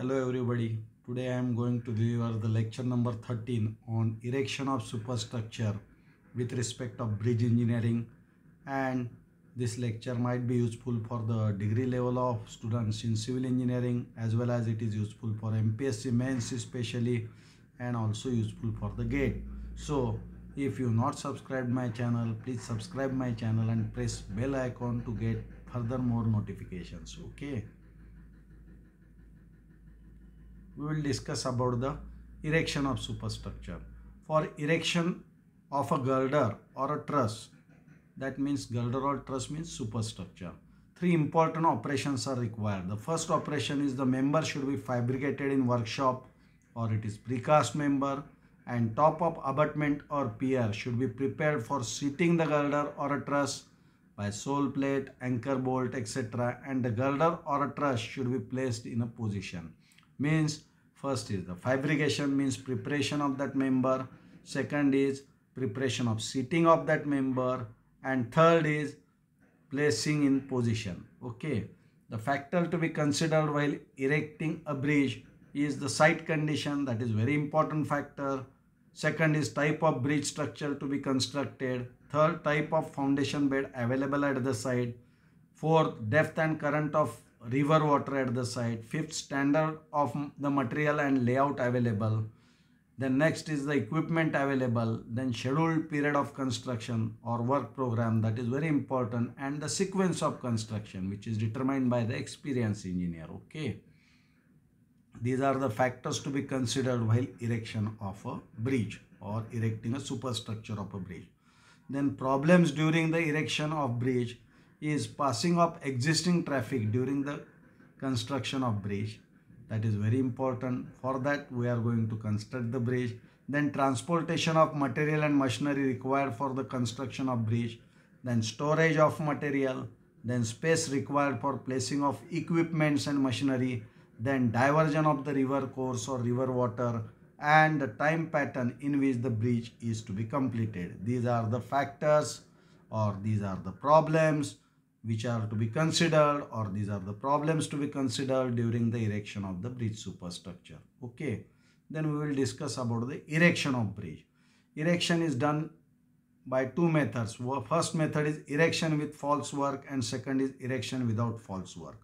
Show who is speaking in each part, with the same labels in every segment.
Speaker 1: Hello everybody. Today I am going to deliver the lecture number 13 on erection of superstructure with respect of bridge engineering and this lecture might be useful for the degree level of students in civil engineering as well as it is useful for MPSC mains especially and also useful for the gate. So if you not subscribed my channel please subscribe my channel and press bell icon to get further more notifications okay we will discuss about the erection of superstructure. For erection of a girder or a truss, that means girder or truss means superstructure. Three important operations are required. The first operation is the member should be fabricated in workshop or it is precast member and top of abutment or pier should be prepared for seating the girder or a truss by sole plate, anchor bolt, etc. And the girder or a truss should be placed in a position. Means First is the fabrication means preparation of that member. Second is preparation of seating of that member. And third is placing in position. Okay. The factor to be considered while erecting a bridge is the site condition. That is very important factor. Second is type of bridge structure to be constructed. Third, type of foundation bed available at the site. Fourth, depth and current of river water at the site fifth standard of the material and layout available then next is the equipment available then scheduled period of construction or work program that is very important and the sequence of construction which is determined by the experienced engineer okay these are the factors to be considered while erection of a bridge or erecting a superstructure of a bridge then problems during the erection of bridge is passing of existing traffic during the construction of bridge. That is very important. For that, we are going to construct the bridge. Then transportation of material and machinery required for the construction of bridge. Then storage of material. Then space required for placing of equipments and machinery. Then diversion of the river course or river water. And the time pattern in which the bridge is to be completed. These are the factors or these are the problems which are to be considered or these are the problems to be considered during the erection of the bridge superstructure. Okay, then we will discuss about the erection of bridge. Erection is done by two methods. First method is erection with false work and second is erection without false work.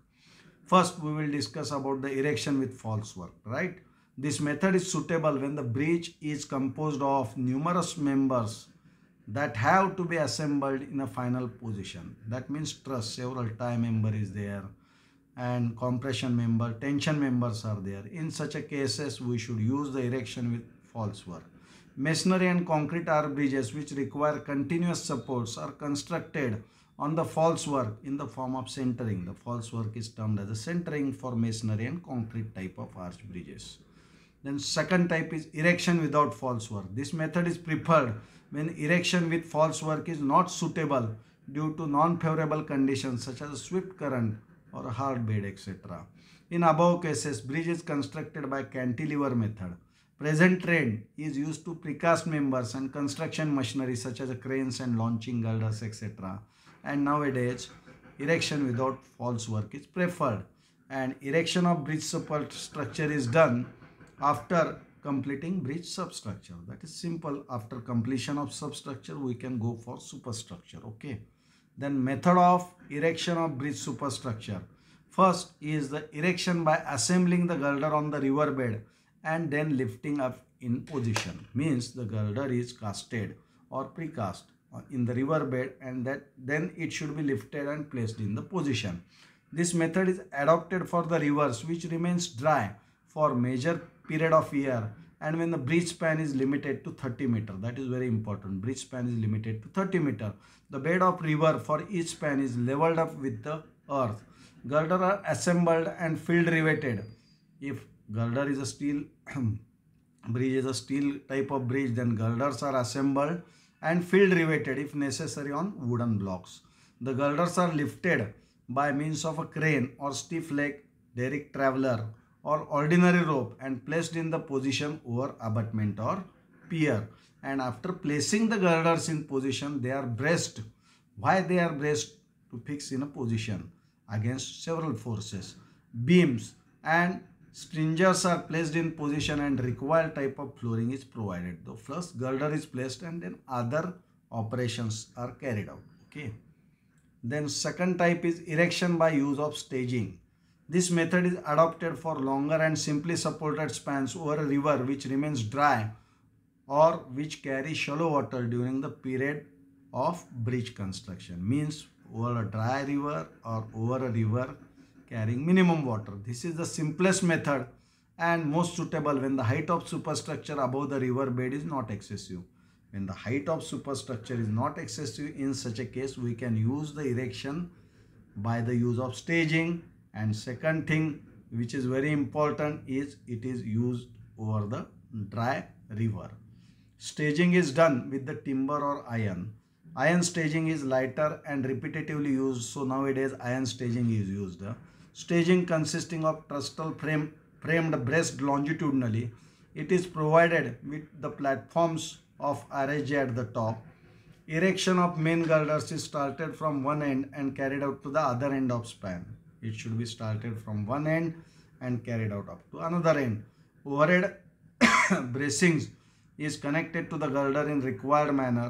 Speaker 1: First, we will discuss about the erection with false work, right? This method is suitable when the bridge is composed of numerous members that have to be assembled in a final position. That means truss, several tie member is there and compression member, tension members are there. In such a cases, we should use the erection with false work. Masonry and concrete arch bridges which require continuous supports are constructed on the false work in the form of centering. The false work is termed as a centering for masonry and concrete type of arch bridges. Then second type is erection without false work. This method is preferred when erection with false work is not suitable due to non-favorable conditions such as swift current or hard bed etc. In above cases, bridge is constructed by cantilever method. Present trend is used to precast members and construction machinery such as cranes and launching girders etc. And nowadays, erection without false work is preferred and erection of bridge support structure is done after completing bridge substructure. That is simple. After completion of substructure, we can go for superstructure. Okay. Then method of erection of bridge superstructure. First is the erection by assembling the girder on the riverbed and then lifting up in position. Means the girder is casted or precast in the riverbed and that then it should be lifted and placed in the position. This method is adopted for the rivers which remains dry for major period of year and when the bridge span is limited to 30 meter that is very important Bridge span is limited to 30 meter the bed of river for each span is leveled up with the earth girder are assembled and field riveted if girder is a steel bridge is a steel type of bridge then girders are assembled and field riveted if necessary on wooden blocks the girders are lifted by means of a crane or stiff leg derrick traveler or ordinary rope and placed in the position over abutment or pier. And after placing the girders in position, they are braced. Why they are braced? To fix in a position against several forces. Beams and stringers are placed in position and required type of flooring is provided. The first girder is placed and then other operations are carried out. Okay. Then second type is erection by use of staging. This method is adopted for longer and simply supported spans over a river which remains dry or which carry shallow water during the period of bridge construction. Means over a dry river or over a river carrying minimum water. This is the simplest method and most suitable when the height of superstructure above the river bed is not excessive. When the height of superstructure is not excessive, in such a case, we can use the erection by the use of staging, and second thing which is very important is it is used over the dry river. Staging is done with the timber or iron. Iron staging is lighter and repetitively used so nowadays iron staging is used. Staging consisting of trussal frame framed breast longitudinally. It is provided with the platforms of arranged at the top. Erection of main girders is started from one end and carried out to the other end of span it should be started from one end and carried out up to another end overhead bracings is connected to the girder in required manner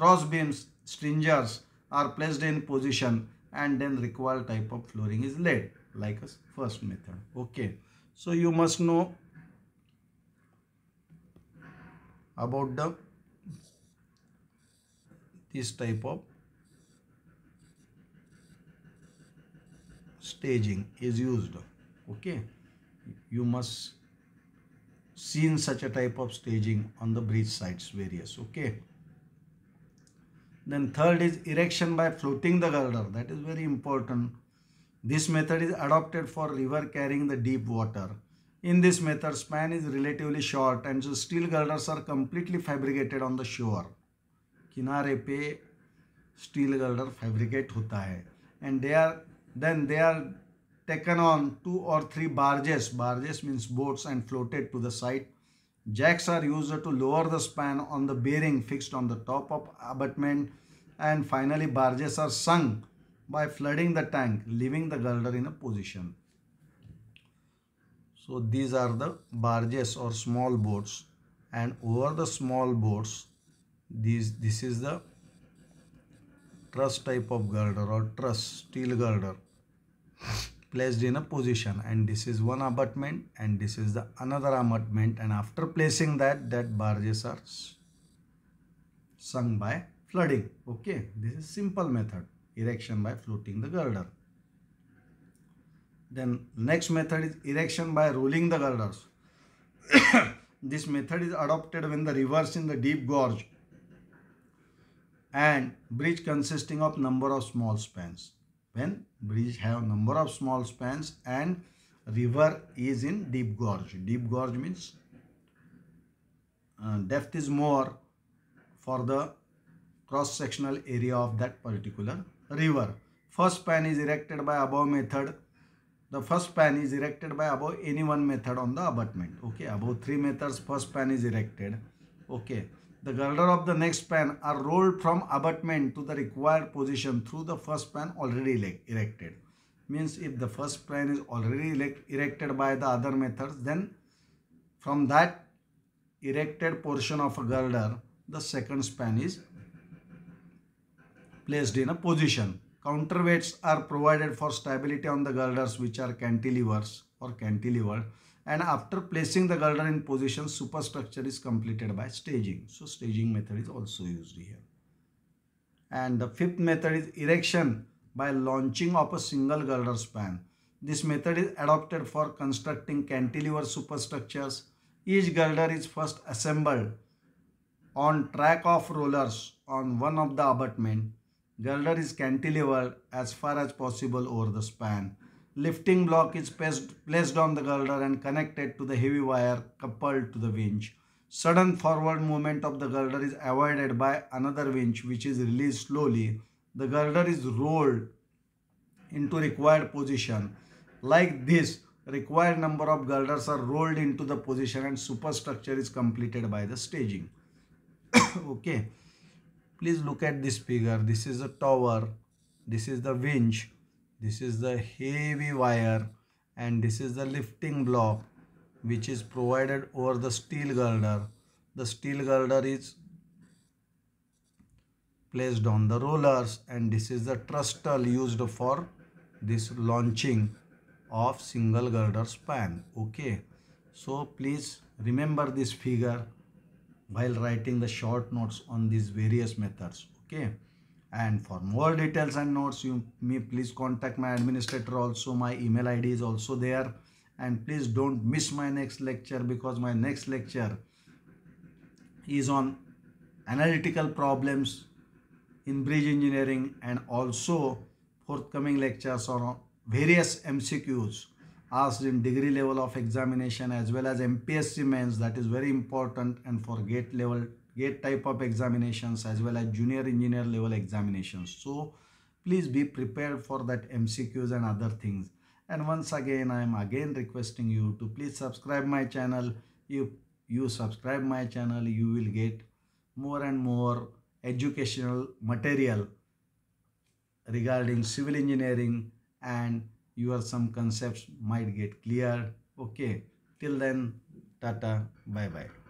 Speaker 1: cross beams stringers are placed in position and then required type of flooring is laid like a first method okay so you must know about the this type of staging is used okay you must seen such a type of staging on the bridge sites various okay then third is erection by floating the girder that is very important this method is adopted for river carrying the deep water in this method span is relatively short and steel girders are completely fabricated on the shore किनारे steel steel girder fabricate होता है and they are then they are taken on two or three barges. Barges means boats and floated to the site. Jacks are used to lower the span on the bearing fixed on the top of abutment and finally barges are sunk by flooding the tank leaving the girder in a position. So these are the barges or small boats and over the small boats these this is the truss type of girder or truss steel girder placed in a position and this is one abutment and this is the another abutment and after placing that that barges are sunk by flooding okay this is simple method erection by floating the girder then next method is erection by rolling the girders this method is adopted when the rivers in the deep gorge and bridge consisting of number of small spans. When bridge have number of small spans and river is in deep gorge. Deep gorge means uh, depth is more for the cross-sectional area of that particular river. First span is erected by above method. The first span is erected by above any one method on the abutment. Okay, above 3 meters first span is erected. Okay the girder of the next span are rolled from abutment to the required position through the first span already erected. Means if the first span is already erected by the other methods, then from that erected portion of a girder, the second span is placed in a position. Counterweights are provided for stability on the girders which are cantilevers or cantilevered and after placing the girder in position superstructure is completed by staging so staging method is also used here and the fifth method is erection by launching of a single girder span this method is adopted for constructing cantilever superstructures each girder is first assembled on track of rollers on one of the abutment girder is cantilevered as far as possible over the span lifting block is placed on the girder and connected to the heavy wire coupled to the winch. Sudden forward movement of the girder is avoided by another winch which is released slowly. The girder is rolled into required position. Like this, required number of girders are rolled into the position and superstructure is completed by the staging. okay, please look at this figure. This is a tower. This is the winch this is the heavy wire and this is the lifting block which is provided over the steel girder the steel girder is placed on the rollers and this is the thrustle used for this launching of single girder span okay so please remember this figure while writing the short notes on these various methods okay and for more details and notes you may please contact my administrator also my email id is also there and please don't miss my next lecture because my next lecture is on analytical problems in bridge engineering and also forthcoming lectures on various mcqs asked in degree level of examination as well as mpsc mains that is very important and for gate level gate type of examinations as well as junior engineer level examinations so please be prepared for that mcqs and other things and once again i am again requesting you to please subscribe my channel if you subscribe my channel you will get more and more educational material regarding civil engineering and your some concepts might get clear okay till then tata bye bye